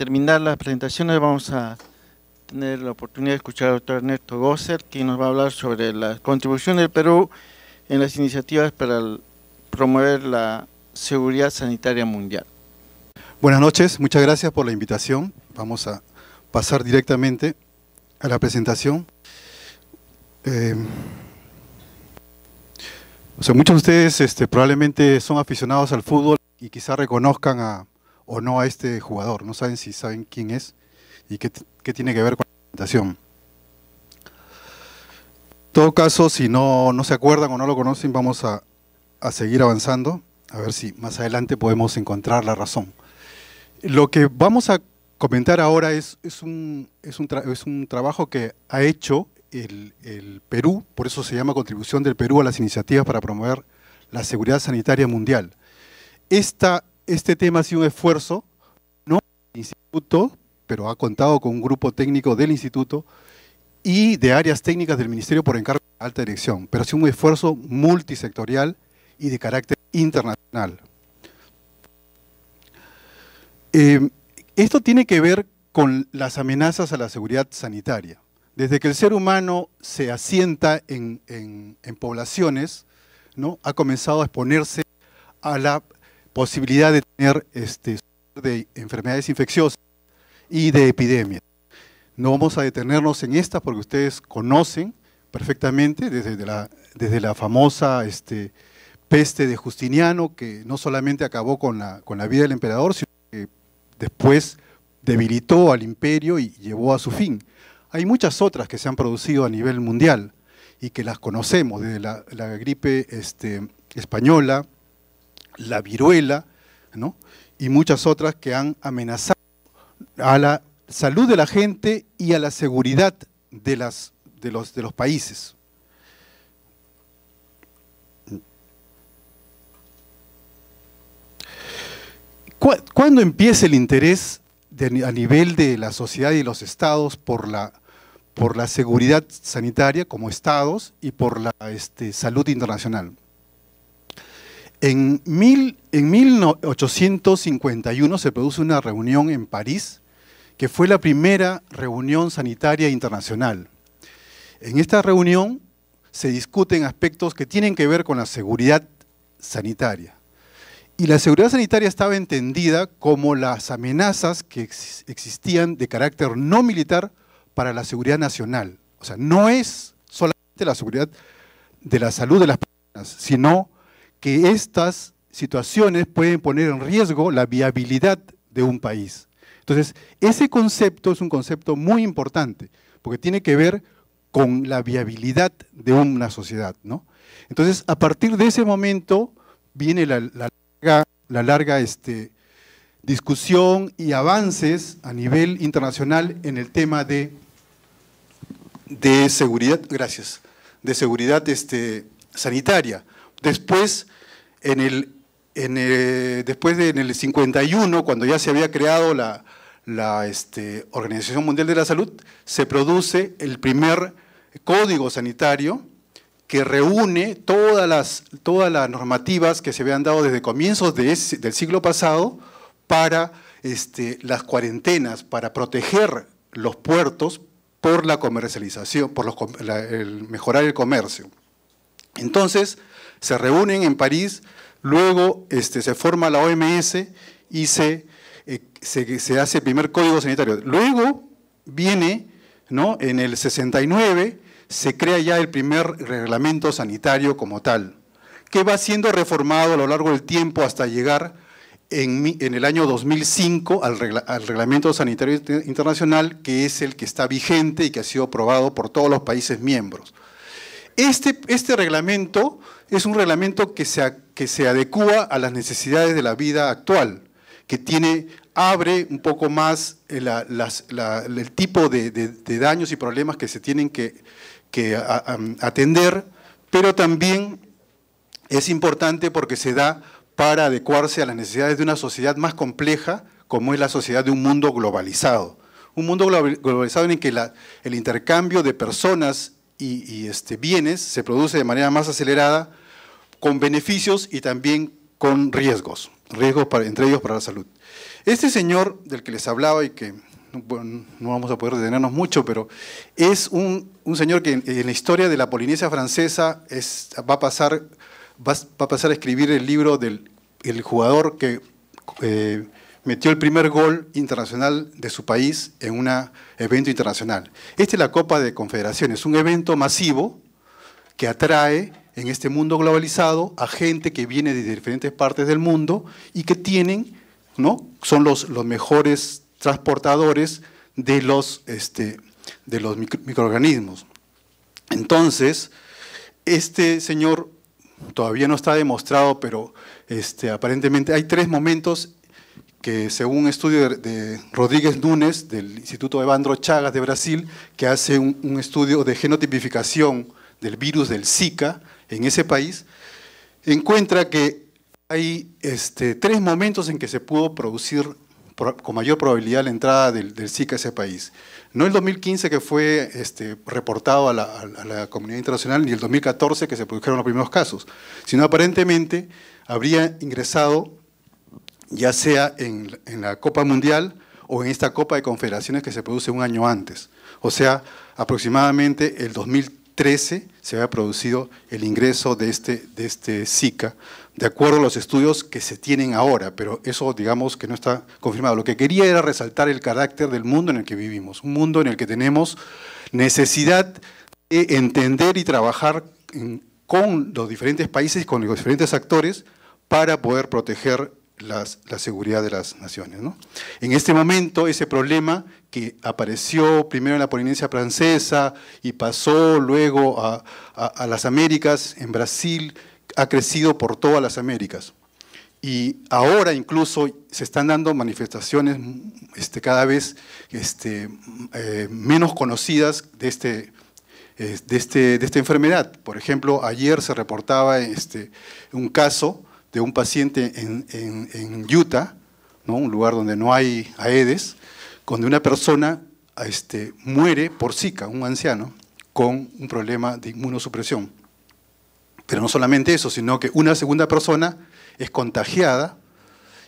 terminar las presentaciones vamos a tener la oportunidad de escuchar al doctor Ernesto Gosser, que nos va a hablar sobre la contribución del Perú en las iniciativas para promover la seguridad sanitaria mundial. Buenas noches, muchas gracias por la invitación. Vamos a pasar directamente a la presentación. Eh, o sea, muchos de ustedes este, probablemente son aficionados al fútbol y quizás reconozcan a, o no a este jugador. No saben si saben quién es y qué, tiene que ver con la presentación. En todo caso, si no, se acuerdan o no lo conocen, vamos a, seguir avanzando, a ver si más adelante podemos encontrar la razón. Lo que vamos a comentar ahora es, es, un, es, un, trabajo que ha hecho el, el, Perú, por eso se llama Contribución del Perú a las iniciativas para promover la seguridad sanitaria mundial. Esta, este tema ha sido un esfuerzo, no del instituto, pero ha contado con un grupo técnico del instituto y de áreas técnicas del Ministerio por encargo de alta dirección, pero ha sido un esfuerzo multisectorial y de carácter internacional. Em, esto tiene que ver con las amenazas a la seguridad sanitaria. Desde que el ser humano se asienta en, en poblaciones, ¿no? ha comenzado a exponerse a la posibilidad de tener este, de enfermedades infecciosas y de epidemias. No vamos a detenernos en esta porque ustedes conocen perfectamente desde la, desde la famosa este, peste de Justiniano, que no solamente acabó con la, con la vida del emperador, sino que después debilitó al imperio y llevó a su fin. Hay muchas otras que se han producido a nivel mundial y que las conocemos, desde la, gripe este, española, la viruela, y muchas otras que han amenazado a la salud de la gente y a la seguridad de, las, de, los, de los países. ¿Cuándo empieza el interés a nivel de la sociedad y los estados por la, por la seguridad sanitaria como estados y por la este, salud internacional? En, 1851 se produce una reunión en París que fue la primera reunión sanitaria internacional. En esta reunión se discuten aspectos que tienen que ver con la seguridad sanitaria. Y la seguridad sanitaria estaba entendida como las amenazas que existían de carácter no militar para la seguridad nacional. O sea, no es solamente la seguridad de la salud de las personas, sino que estas situaciones pueden poner en riesgo la viabilidad de un país. Entonces, ese concepto es un concepto muy importante, porque tiene que ver con la viabilidad de una sociedad. Entonces, a partir de ese momento viene la, larga, este, discusión y avances a nivel internacional en el tema de, seguridad, gracias, de seguridad este, sanitaria. Después, en el, eh, después de, en el 51, cuando ya se había creado la, este, Organización Mundial de la Salud, se produce el primer código sanitario que reúne todas las, todas las normativas que se habían dado desde comienzos del siglo pasado para este, las cuarentenas, para proteger los puertos por la comercialización, por los, mejorar el comercio. Entonces, se reúnen en París, luego este, se forma la OMS y eh, se, se, hace el primer código sanitario. Luego viene, ¿no? en el 69, se crea ya el primer reglamento sanitario como tal, que va siendo reformado a lo largo del tiempo hasta llegar en, en el año 2005 al, al reglamento sanitario internacional, que es el que está vigente y que ha sido aprobado por todos los países miembros. Este, este reglamento es un reglamento que se, que se adecua a las necesidades de la vida actual, que tiene, abre un poco más eh, el tipo de, daños y problemas que se tienen que, atender, pero también es importante porque se da para adecuarse a las necesidades de una sociedad más compleja, como es la sociedad de un mundo globalizado. Un mundo globalizado en el que el intercambio de personas y, este, bienes se produce de manera más acelerada con beneficios y también con riesgos, riesgos entre ellos para la salud. Este señor del que les hablaba y que no vamos a poder detenernos mucho, pero es un, señor que en, la historia de la Polinesia francesa es, va, a pasar, a pasar a escribir el libro del jugador que eh, metió el primer gol internacional de su país en un evento internacional. Esta es la Copa de Confederaciones, un evento masivo que atrae en este mundo globalizado a gente que viene de diferentes partes del mundo y que tienen, ¿no? son los, mejores transportadores de los, este, de los microorganismos. Entonces, este señor todavía no está demostrado, pero este, aparentemente hay tres momentos que según un estudio de, Rodríguez Núñez del Instituto Evandro Chagas de Brasil, que hace un, estudio de genotipificación del virus del Zika en ese país, encuentra que hay este, tres momentos en que se pudo producir con mayor probabilidad la entrada del, Zika a ese país. No el 2015 que fue este, reportado a la, a la, comunidad internacional, ni el 2014 que se produjeron los primeros casos, sino aparentemente habría ingresado ya sea en, en la Copa Mundial o en esta Copa de Confederaciones que se produce un año antes. O sea, aproximadamente el 2013 se había producido el ingreso de este, de este SICA, de acuerdo a los estudios que se tienen ahora, pero eso digamos que no está confirmado. Lo que quería era resaltar el carácter del mundo en el que vivimos, un mundo en el que tenemos necesidad de entender y trabajar con los diferentes países, con los diferentes actores, para poder proteger la seguridad de las naciones. En este momento, ese problema que apareció primero en la Polinesia Francesa y pasó luego a, las Américas, en Brasil, ha crecido por todas las Américas. Y ahora incluso se están dando manifestaciones este, cada vez este, eh, menos conocidas de, este, eh, de, este, de, esta enfermedad. Por ejemplo, ayer se reportaba este, un caso de un paciente en, en, en Utah, ¿no? un lugar donde no hay AEDES, donde una persona este, muere por Zika, un anciano, con un problema de inmunosupresión. Pero no solamente eso, sino que una segunda persona es contagiada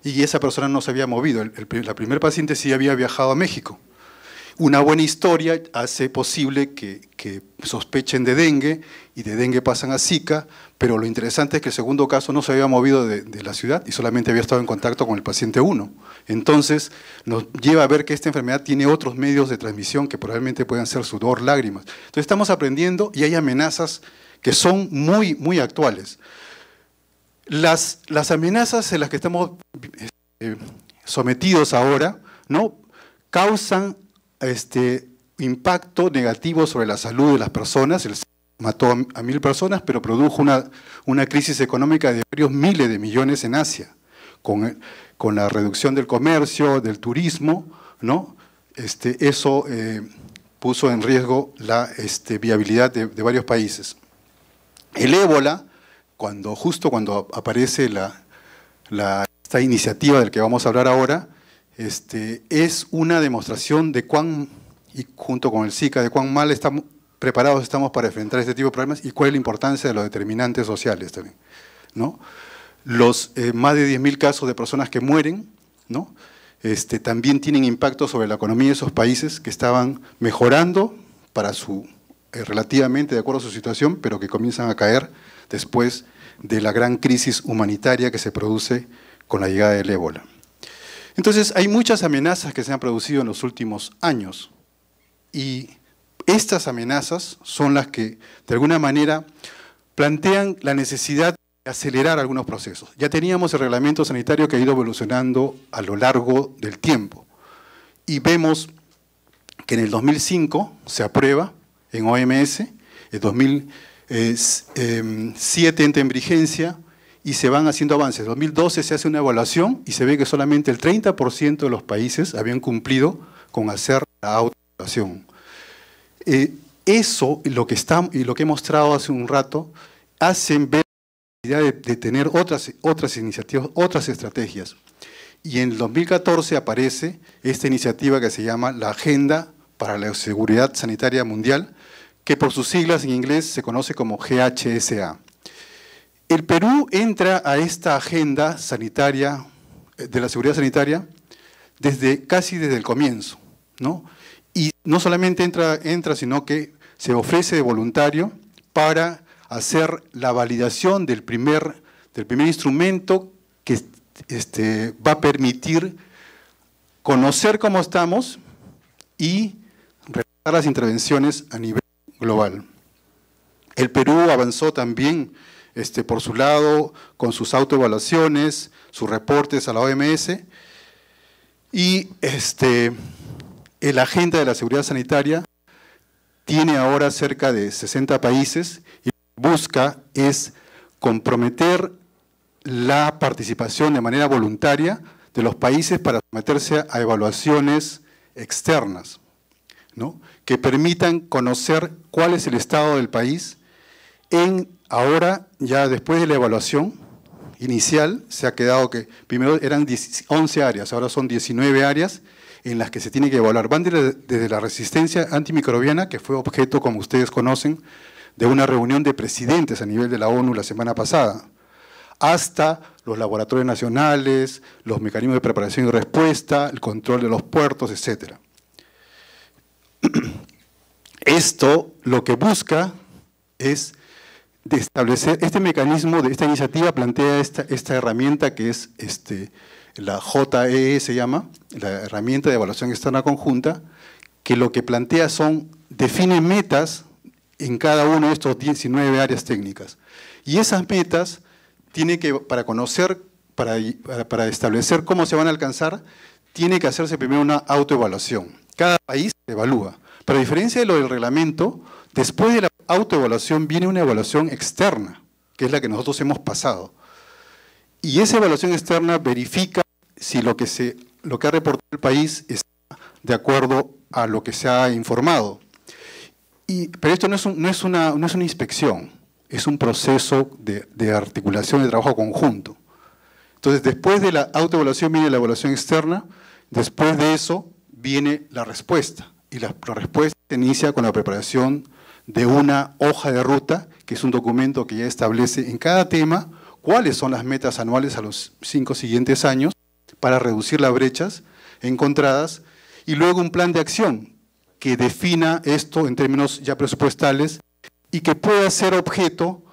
y esa persona no se había movido. El, la primer paciente sí había viajado a México. Una buena historia hace posible que, sospechen de dengue y de dengue pasan a Zika, pero lo interesante es que el segundo caso no se había movido de, la ciudad y solamente había estado en contacto con el paciente 1. Entonces nos lleva a ver que esta enfermedad tiene otros medios de transmisión que probablemente puedan ser sudor, lágrimas. Entonces estamos aprendiendo y hay amenazas que son muy, muy actuales. Las, las amenazas en las que estamos eh, sometidos ahora ¿no? causan este, impacto negativo sobre la salud de las personas. El mató a mil personas, pero produjo una, una crisis económica de varios miles de millones en Asia, con, la reducción del comercio, del turismo, ¿no? Este, eso eh, puso en riesgo la este, viabilidad de, de, varios países. El ébola, cuando, justo cuando aparece la, la, esta iniciativa del que vamos a hablar ahora, este, es una demostración de cuán, y junto con el SICA, de cuán mal preparados estamos para enfrentar este tipo de problemas y cuál es la importancia de los determinantes sociales también. Los eh, más de 10.000 casos de personas que mueren este, también tienen impacto sobre la economía de esos países que estaban mejorando para su eh, relativamente de acuerdo a su situación, pero que comienzan a caer después de la gran crisis humanitaria que se produce con la llegada del ébola. Entonces, hay muchas amenazas que se han producido en los últimos años y estas amenazas son las que, de alguna manera, plantean la necesidad de acelerar algunos procesos. Ya teníamos el reglamento sanitario que ha ido evolucionando a lo largo del tiempo y vemos que en el 2005 se aprueba en OMS, en 2007 eh, em, entra en vigencia, y se van haciendo avances. En 2012 se hace una evaluación y se ve que solamente el 30% de los países habían cumplido con hacer la autoevaluación. Eh, eso lo que y lo que he mostrado hace un rato hacen ver la necesidad de, tener otras, otras iniciativas, otras estrategias. Y en el 2014 aparece esta iniciativa que se llama la Agenda para la Seguridad Sanitaria Mundial, que por sus siglas en inglés se conoce como GHSA. El Perú entra a esta agenda sanitaria, eh, de la seguridad sanitaria, desde casi desde el comienzo, ¿no? Y no solamente entra, entra, sino que se ofrece de voluntario para hacer la validación del primer, del primer instrumento que este, va a permitir conocer cómo estamos y realizar las intervenciones a nivel global. El Perú avanzó también este, por su lado con sus autoevaluaciones, sus reportes a la OMS y este, la agenda de la seguridad sanitaria tiene ahora cerca de 60 países y lo que busca es comprometer la participación de manera voluntaria de los países para someterse a evaluaciones externas, ¿no? que permitan conocer cuál es el estado del país en Ahora, ya después de la evaluación inicial, se ha quedado que primero eran 11 áreas, ahora son 19 áreas en las que se tiene que evaluar. Van desde la resistencia antimicrobiana, que fue objeto, como ustedes conocen, de una reunión de presidentes a nivel de la ONU la semana pasada, hasta los laboratorios nacionales, los mecanismos de preparación y respuesta, el control de los puertos, etc. Esto lo que busca es de establecer este mecanismo, de esta iniciativa plantea esta, esta herramienta que es este, la JEE e, se llama, la herramienta de evaluación externa conjunta, que lo que plantea son, define metas en cada uno de estos 19 áreas técnicas. Y esas metas tiene que, para conocer, para, para establecer cómo se van a alcanzar, tiene que hacerse primero una autoevaluación. Cada país evalúa. Pero a diferencia de lo del reglamento, después de la autoevaluación viene una evaluación externa, que es la que nosotros hemos pasado. Y esa evaluación externa verifica si lo que, se, lo que ha reportado el país está de acuerdo a lo que se ha informado. Y, pero esto no es, es una, inspección, es un proceso de, articulación de trabajo conjunto. Entonces, después de la autoevaluación viene la evaluación externa, después de eso viene la respuesta. Y la, la respuesta se inicia con la preparación de una hoja de ruta, que es un documento que ya establece en cada tema cuáles son las metas anuales a los cinco siguientes años para reducir las brechas encontradas, y luego un plan de acción que defina esto en términos ya presupuestales y que pueda ser objeto,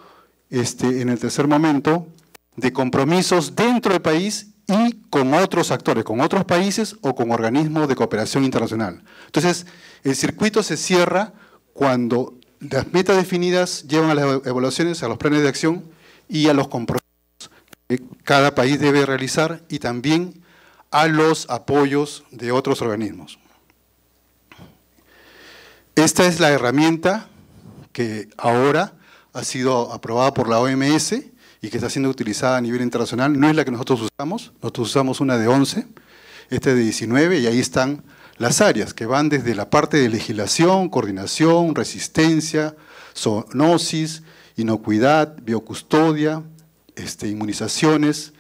este, en el tercer momento, de compromisos dentro del país y con otros actores, con otros países o con organismos de cooperación internacional. Entonces, el circuito se cierra cuando las metas definidas llevan a las evaluaciones, a los planes de acción y a los compromisos que cada país debe realizar y también a los apoyos de otros organismos. Esta es la herramienta que ahora ha sido aprobada por la OMS y que está siendo utilizada a nivel internacional. No es la que nosotros usamos, nosotros usamos una de 11, esta de 19 y ahí están las áreas que van desde la parte de legislación, coordinación, resistencia, zoonosis, inocuidad, biocustodia, este, inmunizaciones,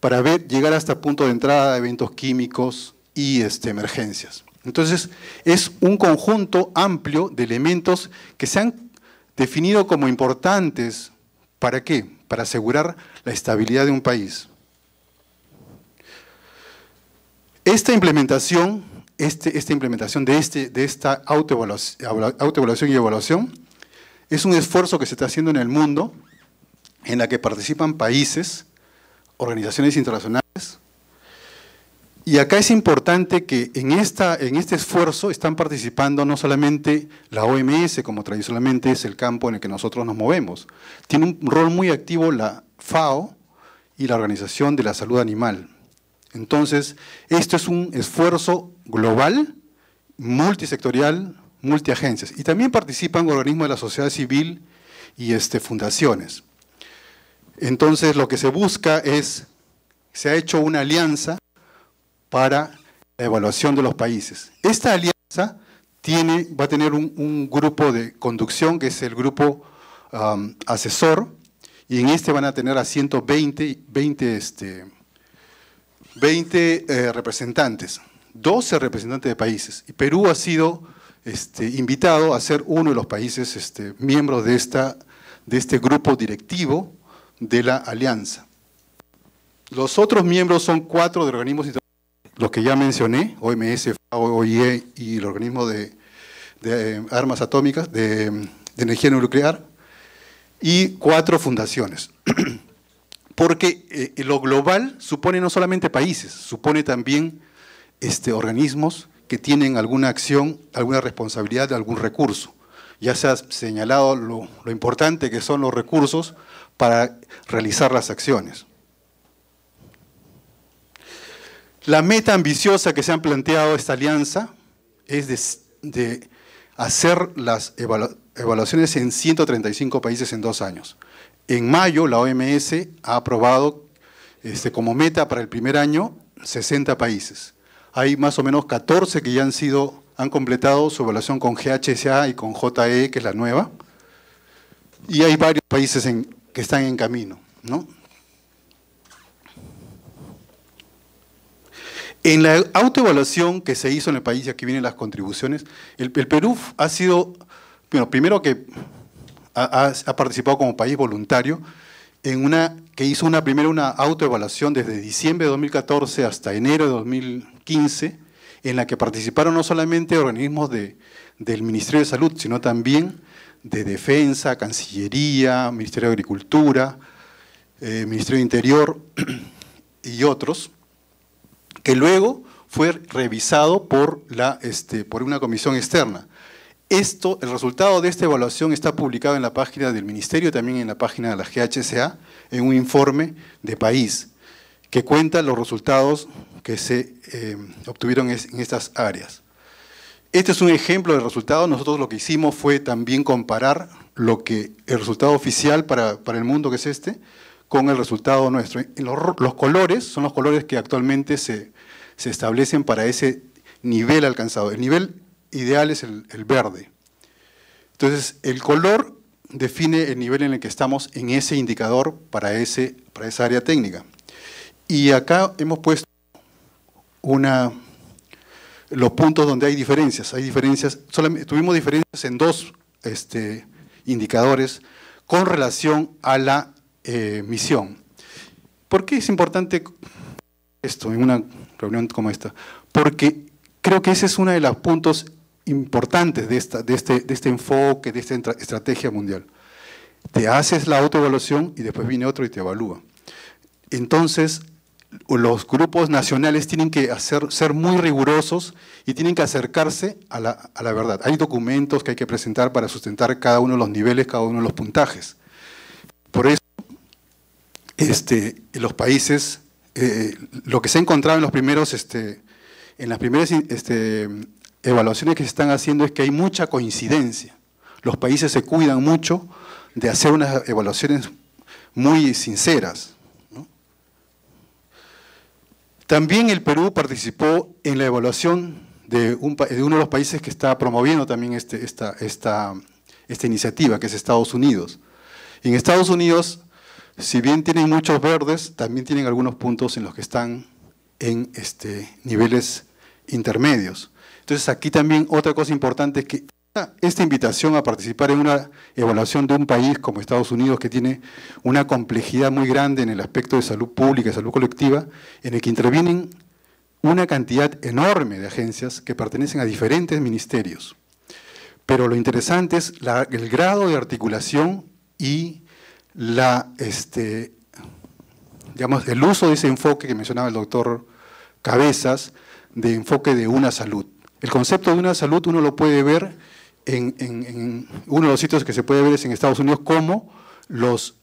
para ver, llegar hasta punto de entrada de eventos químicos y este, emergencias. Entonces, es un conjunto amplio de elementos que se han definido como importantes, ¿para qué? Para asegurar la estabilidad de un país. Esta implementación este, esta implementación de, este, de esta autoevaluación y evaluación es un esfuerzo que se está haciendo en el mundo en la que participan países, organizaciones internacionales. Y acá es importante que en, esta, en este esfuerzo están participando no solamente la OMS, como tradicionalmente es el campo en el que nosotros nos movemos. Tiene un rol muy activo la FAO y la Organización de la Salud Animal. Entonces, esto es un esfuerzo global, multisectorial, multiagencias. Y también participan organismos de la sociedad civil y este, fundaciones. Entonces lo que se busca es, se ha hecho una alianza para la evaluación de los países. Esta alianza tiene, va a tener un, grupo de conducción, que es el grupo asesor, y en este van a tener a 120 20, este, 20 eh, representantes. 12 representantes de países y Perú ha sido este, invitado a ser uno de los países este, miembros de, esta, de este grupo directivo de la alianza. Los otros miembros son cuatro de organismos internacionales, los que ya mencioné, OMS, FAO, OIE y el organismo de, eh, armas atómicas, de, energía nuclear, y cuatro fundaciones. Porque eh, lo global supone no solamente países, supone también este, organismos que tienen alguna acción, alguna responsabilidad algún recurso. Ya se ha señalado lo, importante que son los recursos para realizar las acciones. La meta ambiciosa que se han planteado esta alianza es de, hacer las evaluaciones en 135 países en dos años. En mayo la OMS ha aprobado este, como meta para el primer año 60 países. Hay más o menos 14 que ya han sido, han completado su evaluación con GHSA y con JE, que es la nueva. Y hay varios países que están en camino. ¿no? En la autoevaluación que se hizo en el país, y aquí vienen las contribuciones, el, Perú ha sido, bueno, primero que ha, ha, participado como país voluntario en una, que hizo una, primero una autoevaluación desde diciembre de 2014 hasta enero de 2015, en la que participaron no solamente organismos de, del Ministerio de Salud, sino también de Defensa, Cancillería, Ministerio de Agricultura, eh, Ministerio de Interior y otros, que luego fue revisado por, la, este, por una comisión externa. Esto, el resultado de esta evaluación está publicado en la página del Ministerio, también en la página de la GHCA, en un informe de país que cuenta los resultados que se eh, obtuvieron en estas áreas. Este es un ejemplo de resultado. Nosotros lo que hicimos fue también comparar lo que el resultado oficial para, el mundo, que es este, con el resultado nuestro. Los, colores son los colores que actualmente se, se establecen para ese nivel alcanzado. El nivel ideal es el, verde. Entonces, el color define el nivel en el que estamos en ese indicador para, ese, para esa área técnica. Y acá hemos puesto una, los puntos donde hay diferencias. Hay diferencias, solamente, tuvimos diferencias en dos este, indicadores con relación a la eh, misión. ¿Por qué es importante esto en una reunión como esta? Porque creo que ese es uno de los puntos importantes de, este, de, este, enfoque, de esta estrategia mundial. Te haces la autoevaluación y después viene otro y te evalúa. Entonces, los grupos nacionales tienen que hacer, ser muy rigurosos y tienen que acercarse a la, verdad. Hay documentos que hay que presentar para sustentar cada uno de los niveles, cada uno de los puntajes. Por eso, este, los países, eh, lo que se ha encontrado en los primeros, este, en las primeras este, evaluaciones que se están haciendo es que hay mucha coincidencia. Los países se cuidan mucho de hacer unas evaluaciones muy sinceras. También el Perú participó en la evaluación de, un, de, uno de los países que está promoviendo también este, esta, esta, esta iniciativa, que es Estados Unidos. En Estados Unidos, si bien tienen muchos verdes, también tienen algunos puntos en los que están en este, niveles intermedios. Entonces aquí también otra cosa importante es que esta invitación a participar en una evaluación de un país como Estados Unidos que tiene una complejidad muy grande en el aspecto de salud pública, y salud colectiva, en el que intervienen una cantidad enorme de agencias que pertenecen a diferentes ministerios. Pero lo interesante es el grado de articulación y la, este, el uso de ese enfoque que mencionaba el doctor Cabezas, de enfoque de una salud. El concepto de una salud uno lo puede ver en, uno de los sitios que se puede ver es en Estados Unidos como los,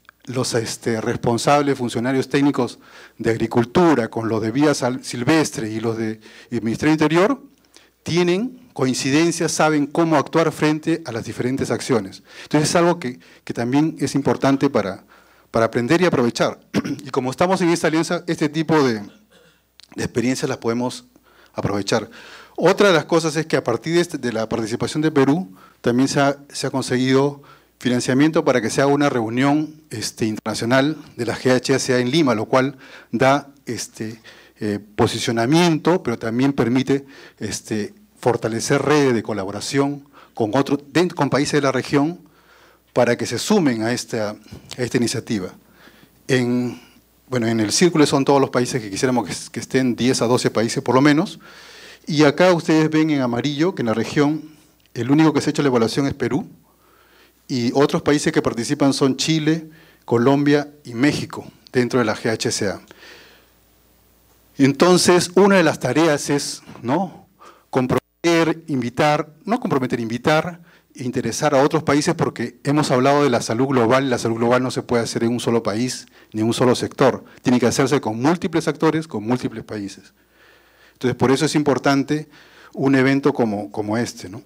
este, responsables, funcionarios técnicos de agricultura, con los de vía silvestre y los de Ministerio Interior, tienen coincidencias, saben cómo actuar frente a las diferentes acciones. Entonces es algo que, también es importante para, para aprender y aprovechar. Y como estamos en esta alianza, este tipo de experiencias las podemos aprovechar. Otra de las cosas es que a partir de, este, la participación de Perú también se ha, conseguido financiamiento para que se haga una reunión este, internacional de la GHSA en Lima, lo cual da este, eh, posicionamiento, pero también permite fortalecer redes de colaboración con, otros, con países de la región para que se sumen a esta, iniciativa. En, bueno, en el círculo son todos los países que quisiéramos que, que estén 10 a 12 países por lo menos, y acá ustedes ven en amarillo que en la región el único que se ha hecho la evaluación es Perú y otros países que participan son Chile, Colombia y México dentro de la GHCA. Entonces, una de las tareas es ¿no? comprometer, invitar, no comprometer, invitar, e interesar a otros países porque hemos hablado de la salud global y la salud global no se puede hacer en un solo país ni en un solo sector, tiene que hacerse con múltiples actores, con múltiples países. Entonces, por eso es importante un evento como, como este. ¿no?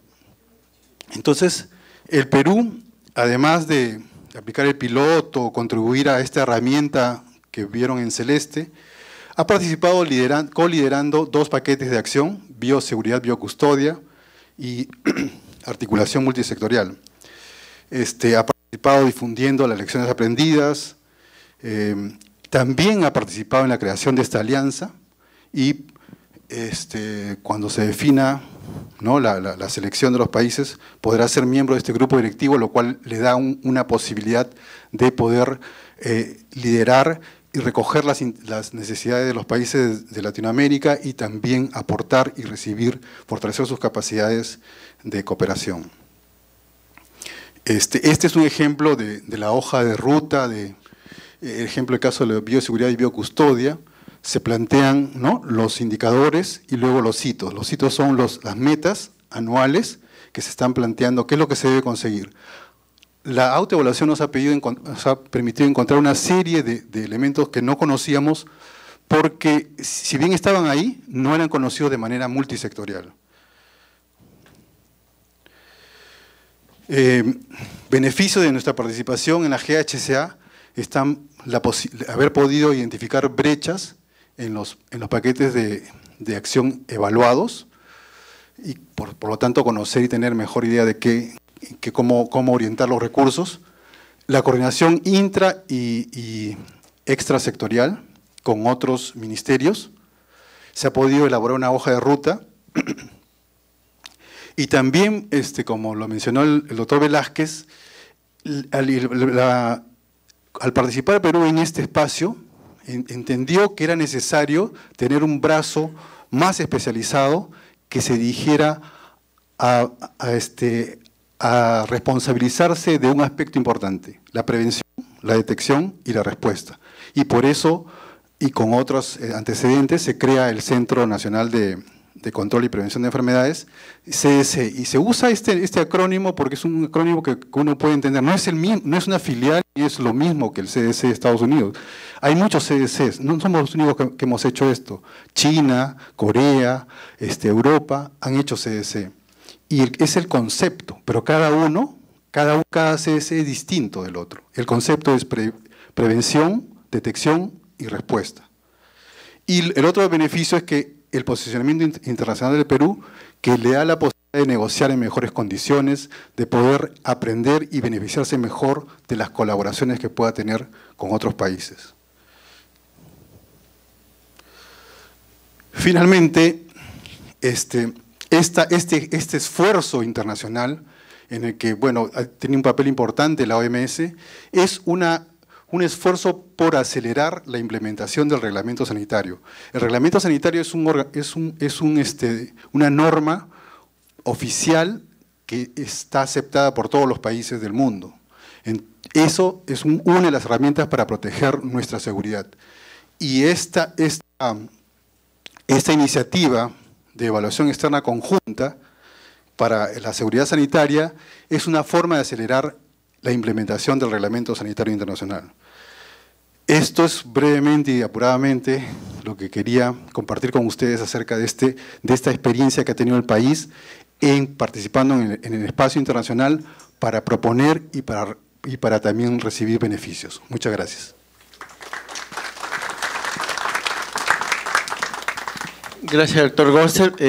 Entonces, el Perú, además de aplicar el piloto, contribuir a esta herramienta que vieron en Celeste, ha participado coliderando dos paquetes de acción, bioseguridad, biocustodia y articulación multisectorial. Este, ha participado difundiendo las lecciones aprendidas, eh, también ha participado en la creación de esta alianza y este, cuando se defina la, selección de los países, podrá ser miembro de este grupo directivo, lo cual le da una posibilidad de poder eh, liderar y recoger las, necesidades de los países de Latinoamérica y también aportar y recibir, fortalecer sus capacidades de cooperación. Este, este es un ejemplo de, la hoja de ruta, de, ejemplo del caso de bioseguridad y biocustodia, se plantean los indicadores y luego los hitos. Los hitos son las metas anuales que se están planteando, qué es lo que se debe conseguir. La autoevaluación nos ha, permitido encontrar una serie de, elementos que no conocíamos porque si bien estaban ahí, no eran conocidos de manera multisectorial. Eh, beneficio de nuestra participación en la GHCA están haber podido identificar brechas en los, en los paquetes de, de acción evaluados y por, por, lo tanto conocer y tener mejor idea de qué, que cómo, cómo orientar los recursos. La coordinación intra y, y extrasectorial con otros ministerios. Se ha podido elaborar una hoja de ruta y también, este, como lo mencionó el, doctor Velázquez, al, la, al participar Perú en este espacio, entendió que era necesario tener un brazo más especializado que se dirigiera a, a, este, a responsabilizarse de un aspecto importante, la prevención, la detección y la respuesta. Y por eso, y con otros eh, antecedentes, se crea el Centro Nacional de, de Control y Prevención de Enfermedades, CDC. Y se usa este, este acrónimo porque es un acrónimo que, uno puede entender. No es, el, no es una filial y es lo mismo que el CDC de Estados Unidos. Hay muchos CDCs, no somos los únicos que, hemos hecho esto. China, Corea, este, Europa han hecho CDC. Y es el concepto, pero cada uno, cada, cada CDC es distinto del otro. El concepto es prevención, detección y respuesta. Y el otro beneficio es que el posicionamiento internacional del Perú que le da la posibilidad de negociar en mejores condiciones, de poder aprender y beneficiarse mejor de las colaboraciones que pueda tener con otros países. Finalmente, este, este, este esfuerzo internacional en el que, bueno, tiene un papel importante la OMS, es una un esfuerzo por acelerar la implementación del reglamento sanitario. El reglamento sanitario es, un, es, un, es un, este, una norma oficial que está aceptada por todos los países del mundo. eso es una de las herramientas para proteger nuestra seguridad. Y esta, esta iniciativa de evaluación externa conjunta para la seguridad sanitaria es una forma de acelerar la implementación del Reglamento Sanitario Internacional. Esto es brevemente y apuradamente lo que quería compartir con ustedes acerca de, este, de esta experiencia que ha tenido el país en participando en el, espacio internacional para proponer y para, y para también recibir beneficios. Muchas gracias. Gracias, doctor